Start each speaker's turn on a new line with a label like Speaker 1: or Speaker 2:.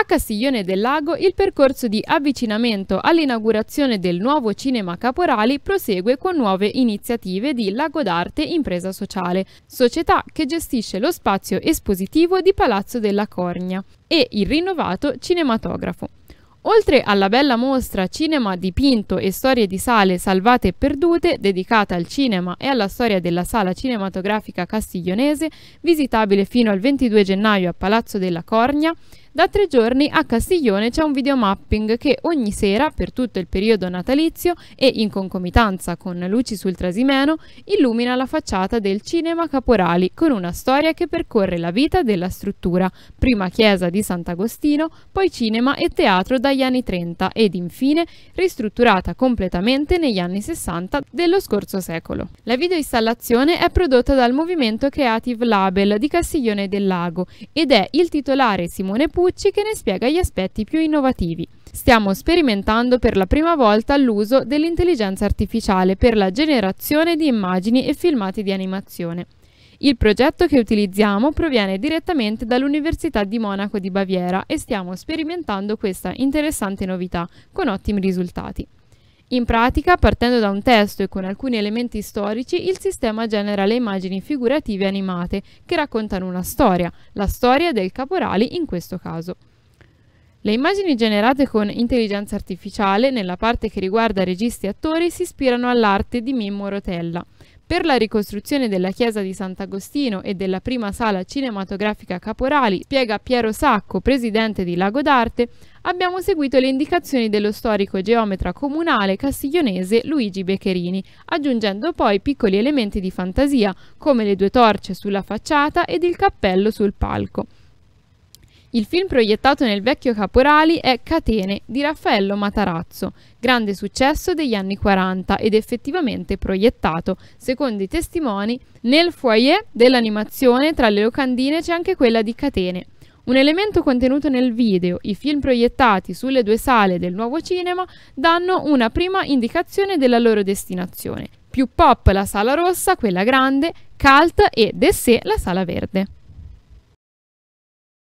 Speaker 1: A Castiglione del Lago il percorso di avvicinamento all'inaugurazione del nuovo cinema Caporali prosegue con nuove iniziative di Lago d'Arte Impresa Sociale, società che gestisce lo spazio espositivo di Palazzo della Cornia e il rinnovato cinematografo. Oltre alla bella mostra Cinema dipinto e storie di sale salvate e perdute, dedicata al cinema e alla storia della sala cinematografica castiglionese, visitabile fino al 22 gennaio a Palazzo della Cornia, da tre giorni a Castiglione c'è un videomapping che ogni sera, per tutto il periodo natalizio e in concomitanza con luci sul Trasimeno, illumina la facciata del Cinema Caporali con una storia che percorre la vita della struttura, prima chiesa di Sant'Agostino, poi cinema e teatro dagli anni 30 ed infine ristrutturata completamente negli anni 60 dello scorso secolo. La videoinstallazione è prodotta dal movimento Creative Label di Castiglione del Lago ed è il titolare Simone Puri Ferrucci che ne spiega gli aspetti più innovativi. Stiamo sperimentando per la prima volta l'uso dell'intelligenza artificiale per la generazione di immagini e filmati di animazione. Il progetto che utilizziamo proviene direttamente dall'Università di Monaco di Baviera e stiamo sperimentando questa interessante novità con ottimi risultati. In pratica, partendo da un testo e con alcuni elementi storici, il sistema genera le immagini figurative animate che raccontano una storia, la storia del caporali in questo caso. Le immagini generate con intelligenza artificiale, nella parte che riguarda registi e attori, si ispirano all'arte di Mimmo Rotella. Per la ricostruzione della chiesa di Sant'Agostino e della prima sala cinematografica Caporali, spiega Piero Sacco, presidente di Lago d'Arte, abbiamo seguito le indicazioni dello storico geometra comunale castiglionese Luigi Beccherini, aggiungendo poi piccoli elementi di fantasia, come le due torce sulla facciata ed il cappello sul palco. Il film proiettato nel vecchio Caporali è Catene di Raffaello Matarazzo, grande successo degli anni 40 ed effettivamente proiettato, secondo i testimoni, nel foyer dell'animazione tra le locandine c'è anche quella di Catene. Un elemento contenuto nel video, i film proiettati sulle due sale del nuovo cinema danno una prima indicazione della loro destinazione. Più pop la sala rossa, quella grande, cult e Dessé la sala verde.